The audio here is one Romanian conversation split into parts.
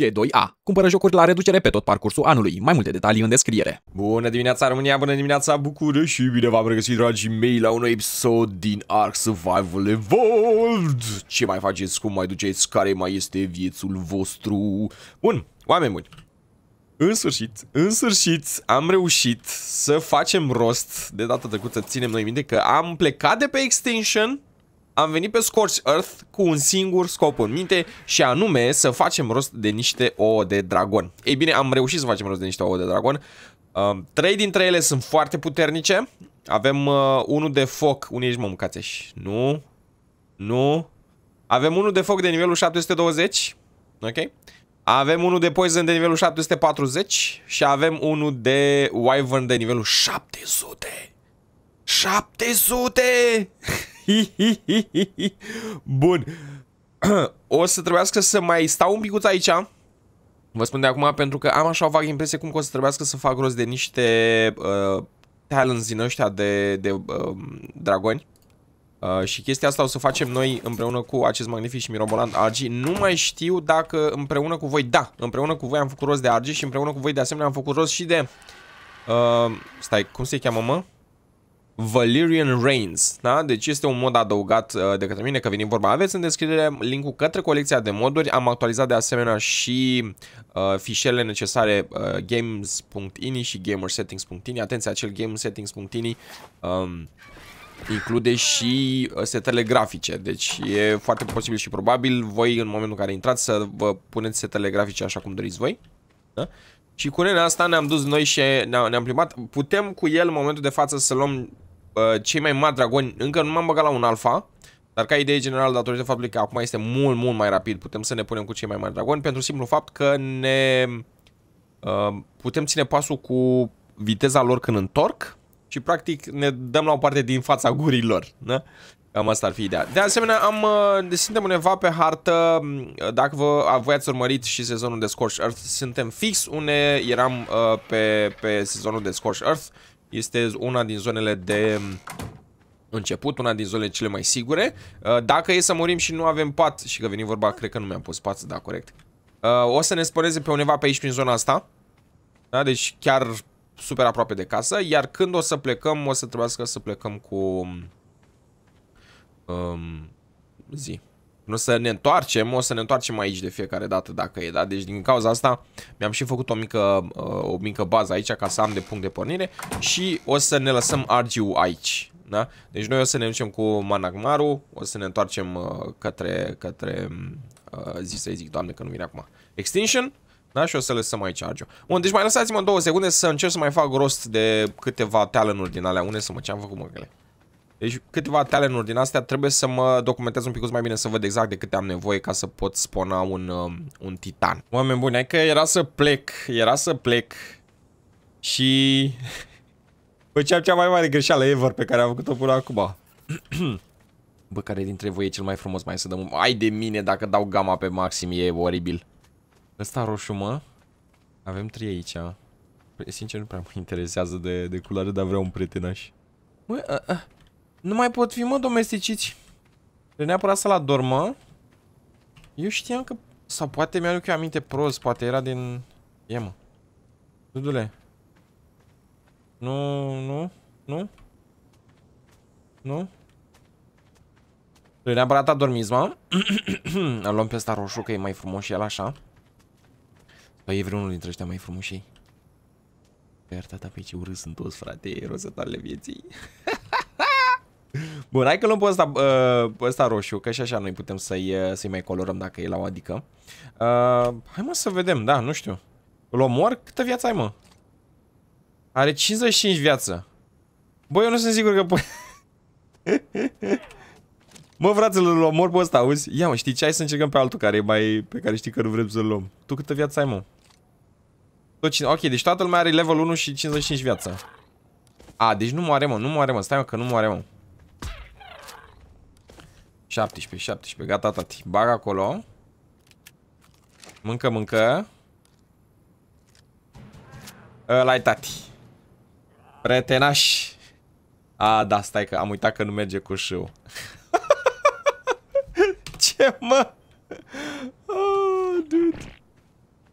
G2A. Cumpără jocuri la reducere pe tot parcursul anului. Mai multe detalii în descriere. Bună dimineața România, bună dimineața bucură și bine v-am regăsit dragii mei la un episod din Ark Survival Evolved. Ce mai faceți, cum mai duceți, care mai este viețul vostru? Bun, oameni buni. În sfârșit, în sfârșit am reușit să facem rost de data trecută, ținem noi minte că am plecat de pe Extinction am venit pe Scorch Earth cu un singur scop în minte și anume să facem rost de niște ouă de dragon. Ei bine, am reușit să facem rost de niște ouă de dragon. Um, trei dintre ele sunt foarte puternice. Avem uh, unul de foc. Unii ești mă mâncați Nu. Nu. Avem unul de foc de nivelul 720. Ok. Avem unul de poison de nivelul 740 și avem unul de wyvern de nivelul 700. 700! Bun. o să trebuiască să mai stau un picuț aici. Vă spun de acum pentru că am așa o vagă impresie cum că o să trebuiască să fac rost de niște uh, talents din ăștia de, de uh, dragoni. Uh, și chestia asta o să facem noi împreună cu acest magnific și mirobolant Argi. Nu mai știu dacă împreună cu voi, da, împreună cu voi am făcut rost de Argi și împreună cu voi de asemenea am făcut rost și de... Uh, stai, cum se cheamă, mă? Valyrian Reigns. Da? Deci este un mod adăugat uh, de către mine că venim vorba. Aveți în descriere linkul către colecția de moduri. Am actualizat de asemenea și uh, fișele necesare uh, games.ini și gamersettings.ini. Atenție, acel gamersettings.ini um, include și uh, setele grafice, deci e foarte posibil și probabil voi în momentul în care intrați să vă puneți setele grafice așa cum doriți voi. Da? Și cu nenea asta ne-am dus noi și ne-am ne plimbat. Putem cu el în momentul de față să luăm Uh, cei mai mari dragoni, încă nu m-am băgat la un alfa, dar ca idee generală, datorită faptului că acum este mult, mult mai rapid, putem să ne punem cu cei mai mari dragoni, pentru simplu fapt că ne uh, putem ține pasul cu viteza lor când întorc și practic ne dăm la o parte din fața gurii lor. Da? Cam asta ar fi ideea. De asemenea, am, uh, suntem undeva pe hartă, mm, dacă vă, voi ați urmărit și sezonul de Scorch Earth, suntem fix unde eram uh, pe, pe sezonul de Scorch Earth, uh, este una din zonele de început, una din zonele cele mai sigure. Uh, dacă e să murim și nu avem pat, și că veni vorba, cred că nu mi-am pus pat, da, corect. Uh, o să ne sporeze pe undeva pe aici, prin zona asta. Da, deci chiar super aproape de casă. Iar când o să plecăm, o să trebuiască să plecăm cu... Um, zi. Nu să ne întoarcem, o să ne întoarcem aici de fiecare dată dacă e, da? Deci din cauza asta mi-am și făcut o mică, uh, o mică bază aici ca să am de punct de pornire și o să ne lăsăm argiu aici. Da? Deci noi o să ne ducem cu Managmaru, o să ne întoarcem uh, către, către mm, uh, zi să zic, doamne că nu vine acum, Extinction, da? Și o să lăsăm aici argiu. Bun, deci mai lăsați-mă două secunde să încerc să mai fac rost de câteva talent din alea. Unde să mă, ce-am făcut mă, deci câteva talenturi din astea trebuie să mă documentez un pic mai bine să văd exact de câte am nevoie ca să pot spona un, um, un titan. Oameni buni, hai că era să plec, era să plec și făceam cea mai mare greșeală ever pe care am făcut-o până acum. Bă, care dintre voi e cel mai frumos? Mai să dăm... Ai de mine dacă dau gama pe maxim, e oribil. Ăsta roșu, mă. Avem trei aici. Sincer, nu prea mă interesează de, de culoare, dar vreau un prietenaș. Bă, a, a. Nu mai pot fi, mă, domesticiți. Trebuie neapărat să-l adormă. Eu știam că... Sau poate mi-aduc eu aminte prost, poate era din... E, mă. Dudule. Nu, nu, nu. Nu? Trebuie neapărat adormiți, mă. Îl luăm pe ăsta roșu, că e mai frumos și el așa. Păi e vreunul dintre ăștia mai frumoși. Pe iertata pe ce urât sunt toți, frate, e rozătoarele vieții. Bun, hai că luăm pe ăsta, uh, pe ăsta roșu, că și așa noi putem să-i uh, să mai colorăm dacă e la o adică. Uh, hai mă să vedem, da, nu știu. Îl omor? Câtă viață ai, mă? Are 55 viață. Băi, eu nu sunt sigur că pot... mă, fratele, îl omor pe ăsta, auzi? Ia, mă, știi ce? Hai să încercăm pe altul care e mai... pe care știi că nu vrem să-l luăm. Tu câtă viață ai, mă? Tot cine... Ok, deci toată lumea are level 1 și 55 viață. A, deci nu moare, mă, nu moare, mă. Stai, mă, că nu moare, mă. 17, 17, gata tati Bag acolo Mâncă, mâncă Ăla-i tati Pretenaș A, da, stai că am uitat că nu merge cu șiu Ce mă? Oh, dude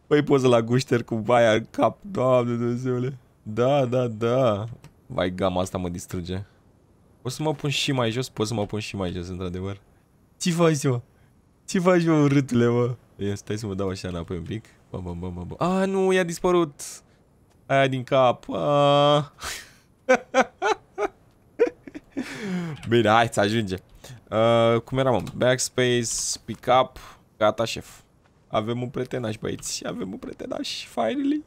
Păi poză la gușter cu baia în cap Doamne Dumnezeule Da, da, da Vai, gama asta mă distruge Pot să mă pun și mai jos, pot să mă pun și mai jos, într-adevăr ce faci, mă? Ce faci, mă, urâtule, mă? Ia, stai să mă dau așa înapoi un pic. Bam, bam, bam, bam. A, nu, i-a dispărut. Aia din cap. A... Bine, hai să ajunge. Uh, cum eram, Backspace, pick up, gata, șef. Avem un pretenaș, băieți. Avem un pretenaș, finally.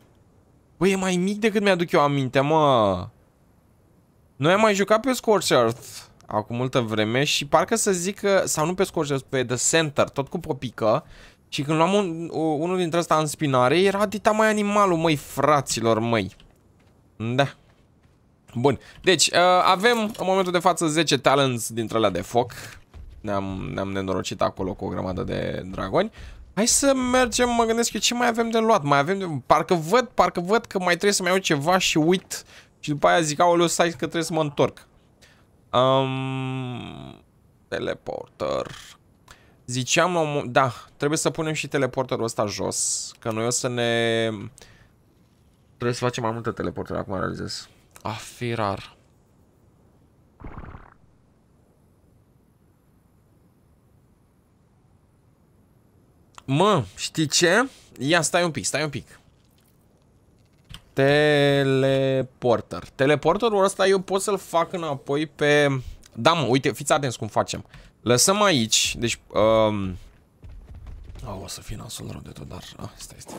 Băi, e mai mic decât mi-aduc eu aminte, mă. Noi am mai jucat pe Scorch Earth acum multă vreme și parcă să zic că, sau nu pe scurt, pe The Center, tot cu popică, și când luam un, unul dintre ăsta în spinare, era dita mai animalul, măi, fraților, măi. Da. Bun, deci uh, avem în momentul de față 10 talents dintre alea de foc. Ne-am ne, -am, ne nenorocit acolo cu o grămadă de dragoni. Hai să mergem, mă gândesc eu, ce mai avem de luat? Mai avem de... Parcă văd, parcă văd că mai trebuie să mai iau ceva și uit. Și după aia zic, aoleu, stai că trebuie să mă întorc. Um, teleporter. Ziceam la un Da, trebuie să punem și teleporterul ăsta jos. Că noi o să ne... Trebuie să facem mai multe teleporter acum realizez. Ah, fi rar. Mă, știi ce? Ia, stai un pic, stai un pic. Teleporter. Teleporterul ăsta eu pot să-l fac înapoi pe... Da, mă, uite, fiți atenți cum facem. Lăsăm aici, deci... Um... Oh, o să fie nasul rău de tot, dar... Ah, stai, stai.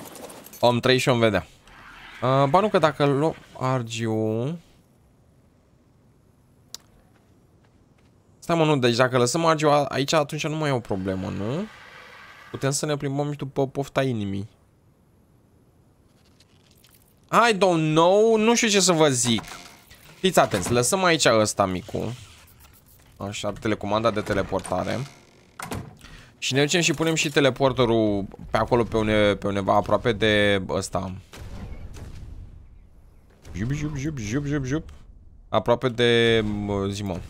Om 3 și om vedea. Uh, ba nu, că dacă luăm argiu... Stai mă, nu, deci dacă lăsăm argiu aici, atunci nu mai e o problemă, nu? Putem să ne plimbăm și după pofta inimii. I don't know, nu știu ce să vă zic. Fiți atenți, lăsăm aici ăsta micu. Așa, telecomanda de teleportare. Și ne ducem și punem și teleporterul pe acolo, pe, une, pe undeva aproape de ăsta. Jup, jup, jup, jup, jup, jup. Aproape de Zimon.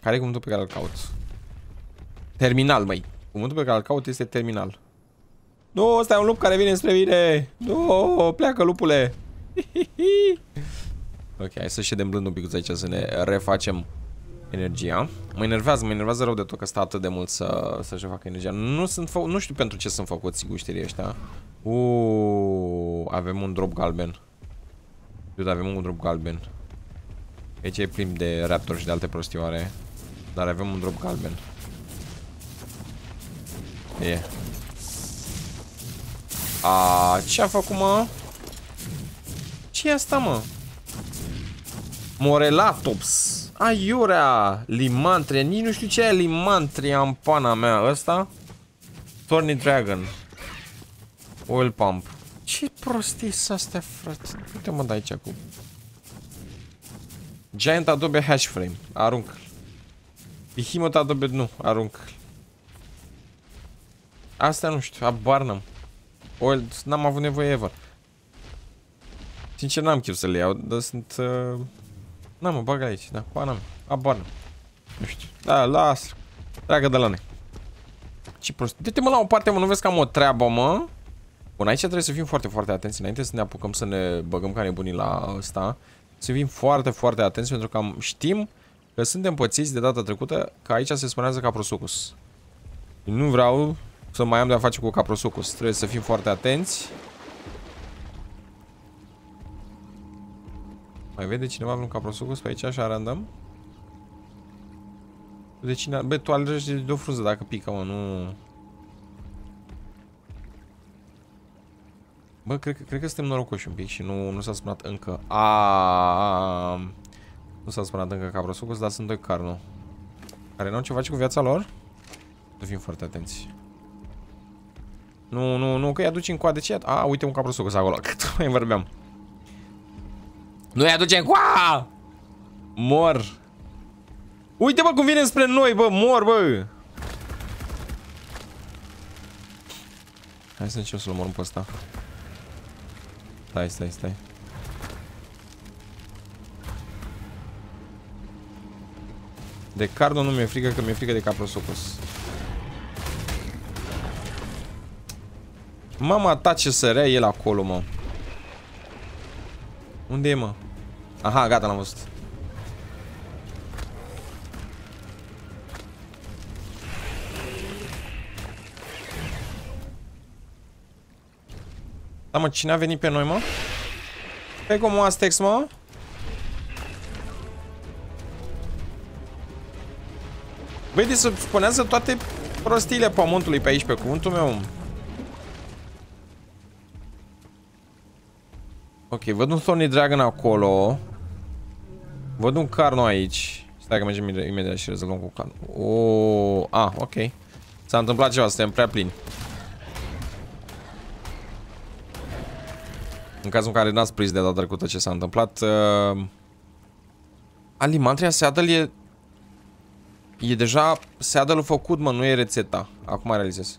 Care e cuvântul pe care îl cauți? Terminal, măi. Cuvântul pe care îl caut este terminal. Nu, ăsta e un lup care vine spre mine. Nu, pleacă lupule. Ok, hai să ședem blând un pic aici să ne refacem energia. Mă enervează, mă enervează rău de tot că stă atât de mult să, să-și facă energia. Nu, sunt nu știu pentru ce sunt făcuți guștirii ăștia. Uuu, avem un drop galben. Dude, avem un drop galben. Aici e plin de raptor și de alte prostioare. Dar avem un drop galben. E. Yeah. A, ce a făcut, mă? ce asta, mă? Morelatops. Aiurea, Limantria, nici nu știu ce e Limantria în pana mea, ăsta Thorny Dragon Oil Pump Ce prostii sunt astea, frate? Uite mă de aici cu Giant Adobe Hash Frame, arunc Behemoth Adobe, nu, arunc Asta nu știu, abar n-am Oil, n-am avut nevoie ever. Sincer, n-am chef să le iau, dar sunt... Uh... N-am, mă bag aici, da, panam, abar Nu știu, da, las Treacă de la noi Ce prost, dă-te mă la o parte, mă, nu vezi că am o treabă, mă Bun, aici trebuie să fim foarte, foarte atenți Înainte să ne apucăm să ne băgăm ca nebunii la ăsta Să fim foarte, foarte atenți Pentru că am, știm că suntem pățiți de data trecută Că aici se spunează ca prosucus Nu vreau să mai am de-a face cu caprosucus trebuie să fim foarte atenți. Mai vede cineva vreun caprosucus pe aici, așa, random? De cine... Bă, tu alergi de o frunză dacă pică, mă, nu... Bă, cred, cred că suntem norocoși un pic și nu, nu s-a spunat încă. A, nu s-a spunat încă cabrosocus, dar sunt doi carnu Care n-au ce face cu viața lor? Să fim foarte atenți. Nu, nu, nu, că îi aduci în coa. De ce? A, uite un caprosucă s acolo. Că mai vorbeam. Nu îi aduce în coa! Mor. Uite, bă, cum vine spre noi, bă. Mor, bă. Hai să încep să-l omorâm pe ăsta. Stai, stai, stai. De Cardo nu mi-e frică, că mi-e frică de Caprosocus. Mama ta ce sărea el acolo, mă. Unde e, mă? Aha, gata, l-am văzut. Da, mă, cine a venit pe noi, mă? Pe cum Astex, mă? Băi, deci se punează toate prostiile pământului pe aici, pe cuvântul meu. Ok, văd un Thorny Dragon acolo. Văd un Carno aici. Stai că mergem imediat și rezolvăm cu Carno. Oh, ah, ok. S-a întâmplat ceva, suntem prea plini. În cazul în care n-ați prins de data trecută ce s-a întâmplat, uh, Alimantria Seadăl e... E deja Seadălul făcut, mă, nu e rețeta. Acum realizez.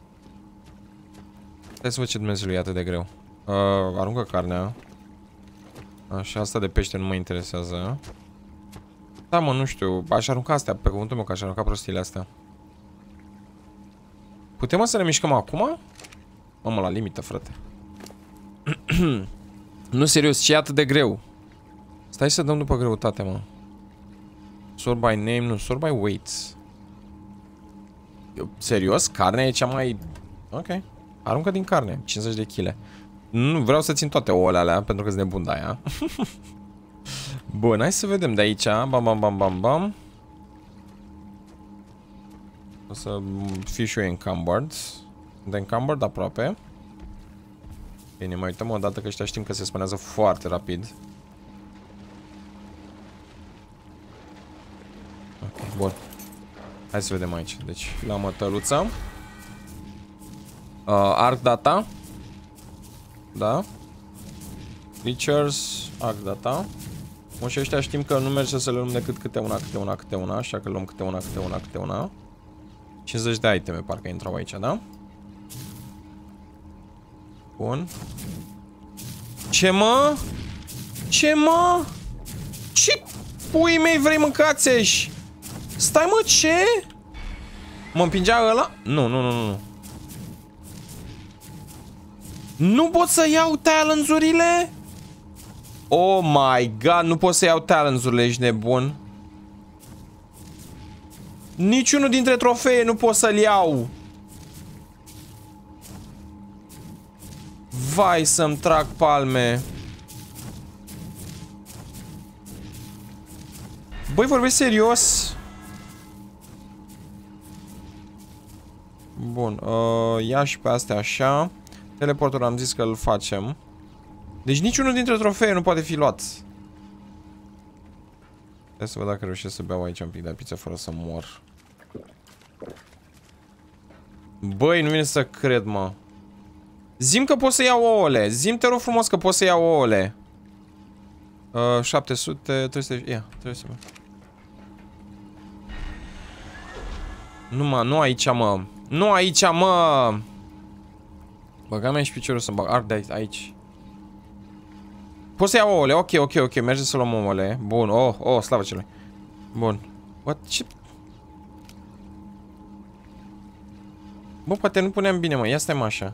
Stai să văd ce Dumnezeu e atât de greu. Uh, aruncă carnea. Așa, asta de pește nu mă interesează. Da, mă, nu știu. Aș arunca astea, pe cuvântul meu că aș arunca prostiile astea. Putem să ne mișcăm acum? Mamă, la limită, frate. nu, serios, ce atât de greu? Stai să dăm după greutate, mă. Sort by name, nu, sort by weights. serios? Carnea e cea mai... Ok. Aruncă din carne, 50 de kg. Nu, vreau să țin toate ouăle alea, pentru că sunt nebun de aia. Bun, hai să vedem de aici. Bam, bam, bam, bam, bam. O să fiu și eu encumbered. Sunt encumbered aproape. Bine, mai uităm o dată că ăștia știm că se spunează foarte rapid. Ok, bun. Hai să vedem aici. Deci, la mătăluță Uh, arc data. Da? Creatures, act data. și ăștia știm că nu merge să le luăm decât câte una, câte una, câte una, așa că luăm câte una, câte una, câte una. 50 de iteme parcă intrau aici, da? Bun. Ce mă? Ce mă? Ce pui mei vrei mâncațeși? Stai mă, ce? Mă împingea ăla? Nu, nu, nu, nu. Nu pot să iau talents-urile? Oh my god, nu pot să iau talents-urile, ești nebun. Niciunul dintre trofee nu pot să-l iau. Vai să-mi trag palme. Băi, vorbesc serios? Bun, uh, ia și pe astea așa. Teleportul am zis că îl facem. Deci niciunul dintre trofee nu poate fi luat. Hai să văd dacă reușesc să beau aici un pic de pizza fără să mor. Băi, nu vine să cred, mă. Zim că pot să iau ouăle. Zim, te rog frumos că pot să iau ouăle. Uh, 700, 300, ia, 300. Nu, mă, nu aici, mă. Nu aici, mă. Băga mea și piciorul să-mi bag. de aici. Poți să iau ouăle. Ok, ok, ok. Merge să luăm ouăle. Bun. Oh, oh, slavă cele. Bun. What? Ce... Bă, poate nu puneam bine, mă. Ia mă așa.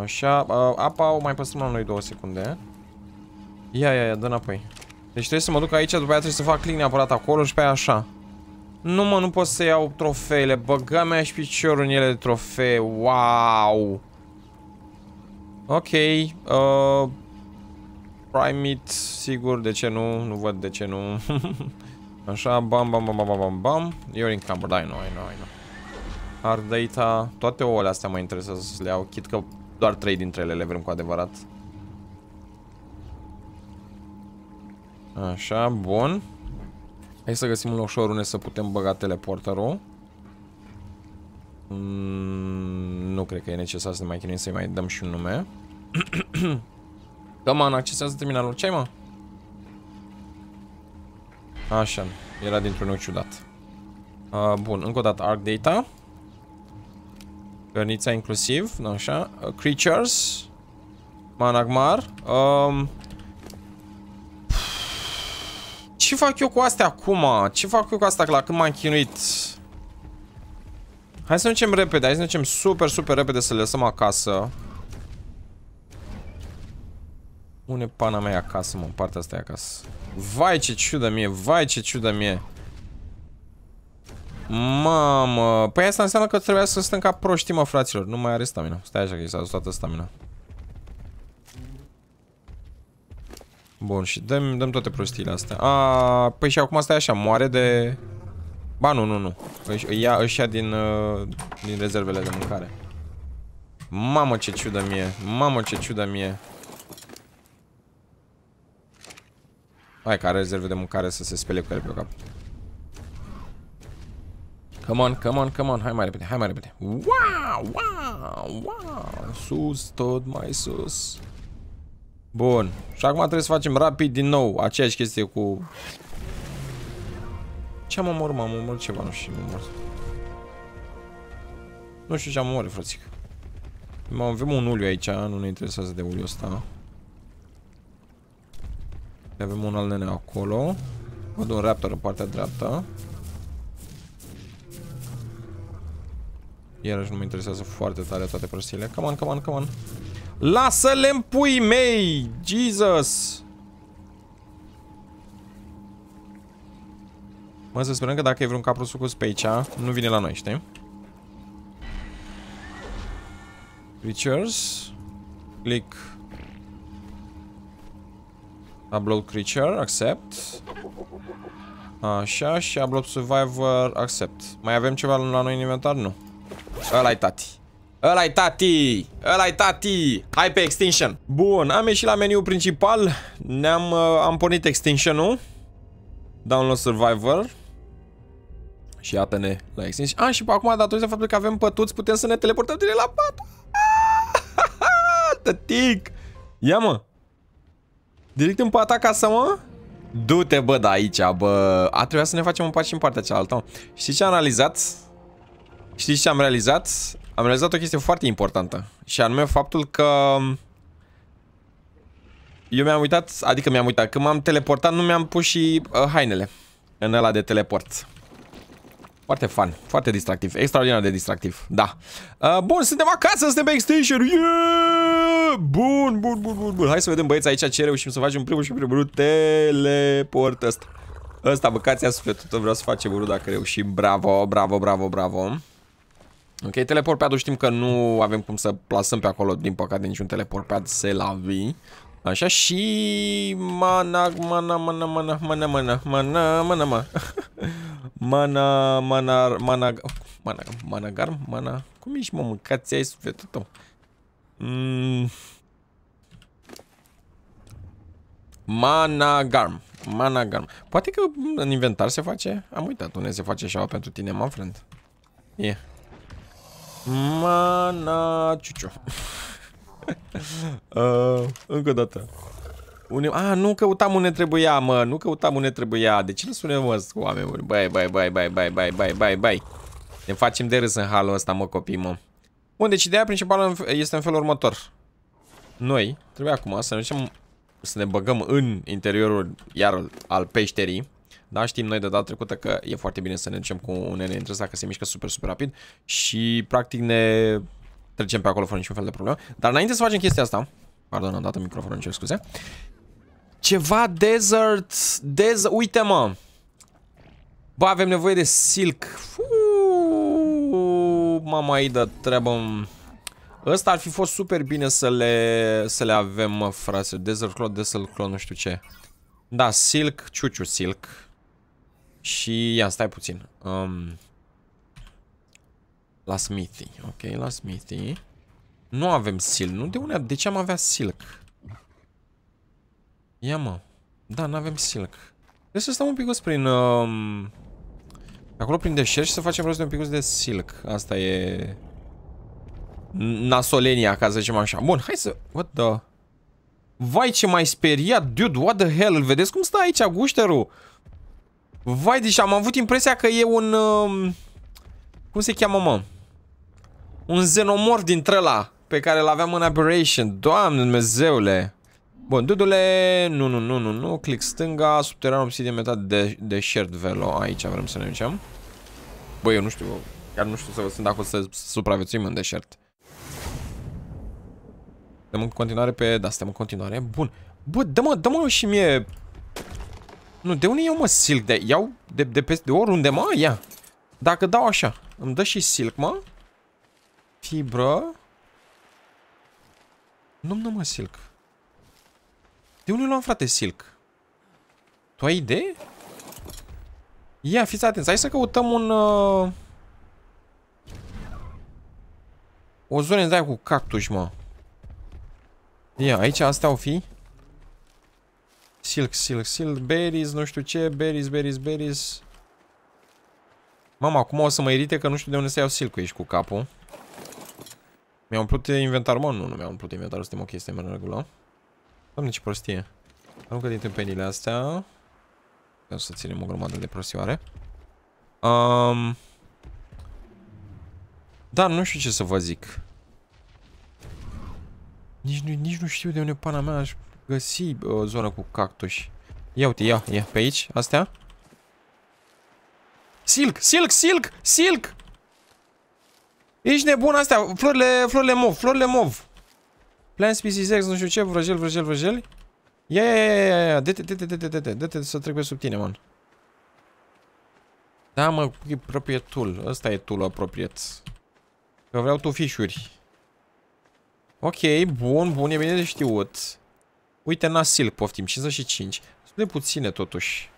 Așa. Apa o mai păstrăm noi două secunde. Ia, ia, ia. Dă înapoi. Deci trebuie să mă duc aici, după aia trebuie să fac clean neapărat acolo și pe aia așa. Nu mă, nu pot să iau trofeele. Băga mea și piciorul în ele de trofee. Wow! Ok. Uh, Primit, sigur, de ce nu? Nu văd de ce nu. Așa, bam, bam, bam, bam, bam, bam. You're in cupboard, I know, I know, I know. Hard data, toate ouăle astea mă interesează să le iau, chit că doar trei dintre ele le vrem cu adevărat. Așa, bun. Hai să găsim un loc unde să putem băga teleporterul. Mm, nu cred că e necesar să ne mai chinuim să-i mai dăm și un nume. Căman, da, accesează terminalul. Ce-ai, mă? Așa, era dintr-un ochi ciudat. Uh, bun, încă o dată Arc Data. Cărnița inclusiv, așa. Uh, creatures. Managmar. Ce fac eu cu astea acum? Ce fac eu cu asta la când m-am chinuit? Hai să începem ducem repede, hai să începem ducem super, super repede să le lăsăm acasă. Une pana mea acasă, mă, partea asta e acasă. Vai ce ciudă mie, vai ce ciudă mie. Mamă, păi asta înseamnă că trebuia să stăm ca proștii, mă, fraților. Nu mai are stamina. Stai așa că i s-a dus toată stamina. Bun, și dăm, dăm toate prostiile astea. A, păi și acum e așa, moare de... Ba, nu, nu, nu. Își, ia, își ia din, uh, din rezervele de mâncare. Mamă ce ciudă mie, mamă ce ciudă mie. Hai care rezerve de mâncare să se spele cu el pe cap. Come on, come on, come on, hai mai repede, hai mai repede. Wow, wow, wow, sus, tot mai sus. Bun. Și acum trebuie să facem rapid din nou aceeași chestie cu... Ce am omor, m-am omor ceva, nu știu, omor. Nu știu ce am omor, frățic. Mai avem un uliu aici, nu ne interesează de uliu ăsta. Avem un alt nene acolo. Văd un raptor în partea dreaptă. Iarăși nu mă interesează foarte tare toate prostiile. Come on, come on, come on. Lasă-le în pui mei! Jesus! Mă, să sperăm că dacă e vreun capru sucus pe aici, nu vine la noi, știi? Creatures. Click. Upload creature, accept. Așa, și upload survivor, accept. Mai avem ceva la noi în inventar? Nu. Ăla-i tati. Ăla-i tati! Ăla-i tati! Hai pe extinction! Bun, am ieșit la meniul principal. Ne-am uh, am pornit extinction-ul. Download Survivor. Și iată-ne la extinction. Ah, și pe acum, datorită faptului că avem pătuți, putem să ne teleportăm direct la pat. Ah, tătic! Ia mă! Direct în pat acasă, mă? Du-te, bă, de aici, bă. A trebuit să ne facem un pat și în partea cealaltă. Știi ce am analizat? Știți ce am realizat? am realizat o chestie foarte importantă și anume faptul că eu mi-am uitat, adică mi-am uitat, când m-am teleportat nu mi-am pus și uh, hainele în ăla de teleport. Foarte fun, foarte distractiv, extraordinar de distractiv, da. Uh, bun, suntem acasă, suntem backstation, yeah! Bun, bun, bun, bun, bun, hai să vedem băieți aici ce reușim să facem primul și primul teleport ăsta. Ăsta, băcația sufletul, tot vreau să facem unul dacă reușim, bravo, bravo, bravo, bravo. Ok, teleport pad știm că nu avem cum să plasăm pe acolo, din păcate, niciun teleport pad se la vi. Așa și mana mana mana mana mana mana mana mana mana mana mana mana mana mana garm mana cum ești mă mâncați ai sufletul tău mana garm mana garm poate că în inventar se face am uitat unde se face așa pentru tine my friend e yeah. Mana ciucio. uh, încă o dată. Une... A, ah, nu căutam unde trebuia, mă, nu căutam unde trebuia. De ce nu sunem, mă, oameni buni? Bai, bai, bai, bai, bai, bai, bai, bai, bai. Ne facem de râs în halul ăsta, mă, copii, mă. Bun, deci ideea principală este în felul următor. Noi trebuie acum să ne ducem să ne băgăm în interiorul iar al peșterii. Da, știm noi de data trecută că e foarte bine să ne ducem cu un nene între ăsta, că se mișcă super, super rapid și practic ne trecem pe acolo fără niciun fel de problemă. Dar înainte să facem chestia asta, pardon, am dat microfonul, cer scuze, ceva desert, des, uite mă, bă, avem nevoie de silk, mama ei de treabă Ăsta ar fi fost super bine să le, să le avem, mă, frate. Desert Claw, Desert Claw, nu știu ce. Da, Silk, Ciuciu Silk. Și ia, stai puțin. Um, la Smithy. Ok, la Smithy. Nu avem silk. Nu de unde? De ce am avea silk? Ia mă. Da, nu avem silk. Trebuie să stăm un pic prin... Um, acolo prin deșert și să facem rost de un pic de silk. Asta e... Nasolenia, ca să zicem așa. Bun, hai să... What the... Vai ce mai speriat, dude, what the hell, îl vedeți cum stă aici gușterul? Vai, deci am avut impresia că e un... Um, cum se cheamă, mă? Un xenomorf dintre la pe care îl aveam în Aberration. Doamne Dumnezeule! Bun, dudule, nu, nu, nu, nu, nu, click stânga, subteran obsidian metat de, de shared velo, aici vrem să ne ducem. Băi, eu nu știu, chiar nu știu să vă sunt dacă o să supraviețuim în deșert. Suntem în continuare pe... Da, suntem în continuare. Bun. Bă, dă-mă, dă-mă și mie nu, de unde iau mă silk? De iau de, de, pe, de oriunde mă? Ia. Dacă dau așa. Îmi dă și silk, mă. Fibră. Nu-mi dă mă silk. De unde luam, frate, silk? Tu ai idee? Ia, fiți atenți. Hai să căutăm un... Uh... O zonă de cu cactus, mă. Ia, aici astea au fi. Silk, silk, silk, berries, nu știu ce, berries, berries, berries. Mama, acum o să mă irite că nu știu de unde să iau silk aici cu capul. Mi-a umplut inventarul, mă? Nu, nu mi-a umplut inventarul, suntem ok, suntem în regulă. Doamne, ce prostie. Aruncă din tâmpenile astea. Vreau să ținem o grămadă de prostioare. Um... Da, nu știu ce să vă zic. Nici nu, nici nu știu de unde pana mea aș găsi o zonă cu cactuși. Ia uite, ia, ia, pe aici, astea. Silk, silk, silk, silk! Ești nebun astea, florile, florile mov, florile mov. Plant species X, nu știu ce, vrăjel, vrăjel, vrăjel. Ia, ia, ia, ia, ia, dă-te, dă-te, dă-te, dă-te, dă-te să trec pe sub tine, man. Da, mă, e proprietul, ăsta e tool apropiat. Că vreau tu fișuri. Ok, bun, bun, e bine de știut. Uite, Nasil, poftim, 55. Sunt de puține, totuși.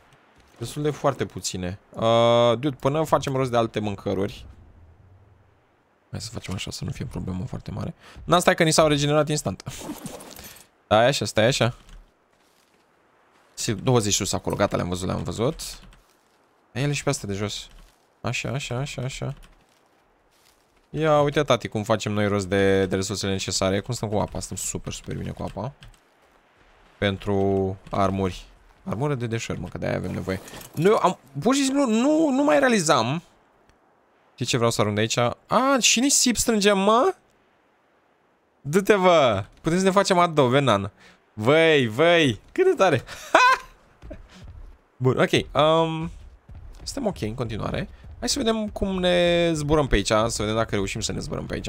Destul de foarte puține. Uh, dude, până facem rost de alte mâncăruri. Hai să facem așa, să nu fie problemă foarte mare. n stai că ni s-au regenerat instant. Stai așa, stai așa. 20 sus acolo, gata, le-am văzut, le-am văzut. Ele și pe astea de jos. Așa, așa, așa, așa. Ia uite, tati, cum facem noi rost de, de resursele necesare. Cum stăm cu apa? Stăm super, super bine cu apa pentru armuri. Armură de deșert, mă, că de-aia avem nevoie. Noi am, pur și simplu, nu, nu mai realizam. Știi ce vreau să arunc de aici? A, și sip strângem, mă? Du-te, vă! Putem să ne facem adou, venan. Văi, văi, cât de tare! Ha! Bun, ok. Um, suntem ok în continuare. Hai să vedem cum ne zburăm pe aici, să vedem dacă reușim să ne zburăm pe aici.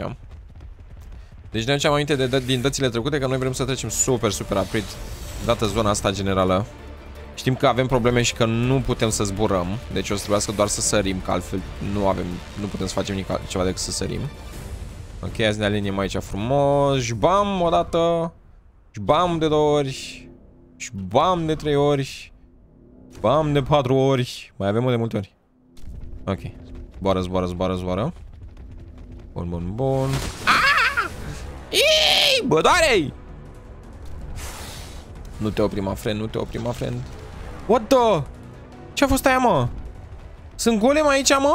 Deci ne aducem aminte de, de, din dățile trecute că noi vrem să trecem super, super rapid dată zona asta generală. Știm că avem probleme și că nu putem să zburăm, deci o să trebuiască doar să sărim, că altfel nu avem, nu putem să facem nici ceva decât să sărim. Ok, azi ne aliniem aici frumos, bam o dată, bam de două ori, bam de trei ori, bam de patru ori, mai avem o de multe ori. Ok, zboară, zboară, zboară, zboară. Bun, bun, bun. Aaaa! bă, doare -i! Nu te opri, mă, friend, nu te opri, mă, friend. What the? Ce-a fost aia, mă? Sunt golem aici, mă?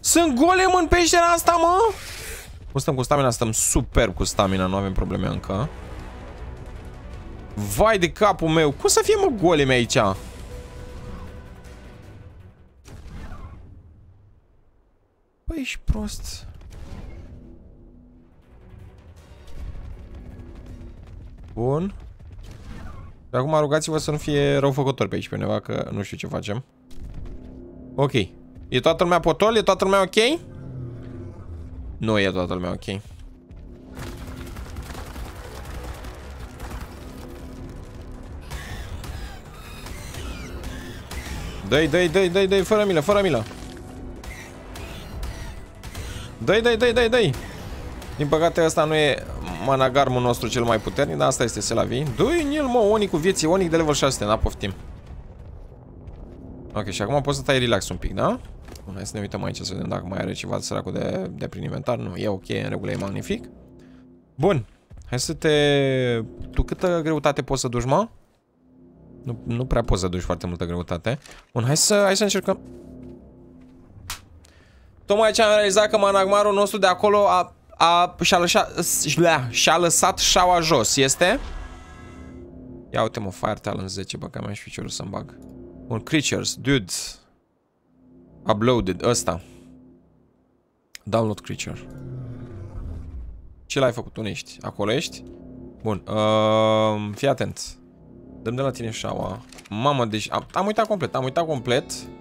Sunt golem în peștera asta, mă? Cum stăm cu stamina, stăm super cu stamina, nu avem probleme încă. Vai de capul meu, cum să fie, mă, golem aici? Păi, ești prost. Bun. Și acum rugați-vă să nu fie răufăcători pe aici pe undeva, că nu știu ce facem. Ok. E toată lumea potol? E toată lumea ok? Nu e toată lumea ok. Dai, dai, dai, dai, dai. fără milă, fără milă. Dai, dai, dai, dai, dai. Din păcate asta nu e managarmul nostru cel mai puternic, dar asta este Selavi. Dă-i în el, mă, Oni cu vieții, unic de level 6, da, poftim. Ok, și acum poți să tai relax un pic, da? Bun, hai să ne uităm aici să vedem dacă mai are ceva săracul de, de prin inventar. Nu, e ok, în regulă e magnific. Bun, hai să te... Tu câtă greutate poți să duci, mă? Nu, nu prea poți să duci foarte multă greutate. Bun, hai să, hai să încercăm... Tocmai ce am realizat că managmarul nostru de acolo a a, și-a lăsat, da, și-a lăsat șaua jos, este? Ia uite mă, Fire Talent 10, bă, că mai și piciorul să-mi bag. Bun, Creatures, Dude. Uploaded, ăsta. Download Creature. Ce l-ai făcut? Unde ești? Acolo ești? Bun, uh, fii atent. Dăm de la tine șaua. Mamă, deci am, am uitat complet, am uitat complet.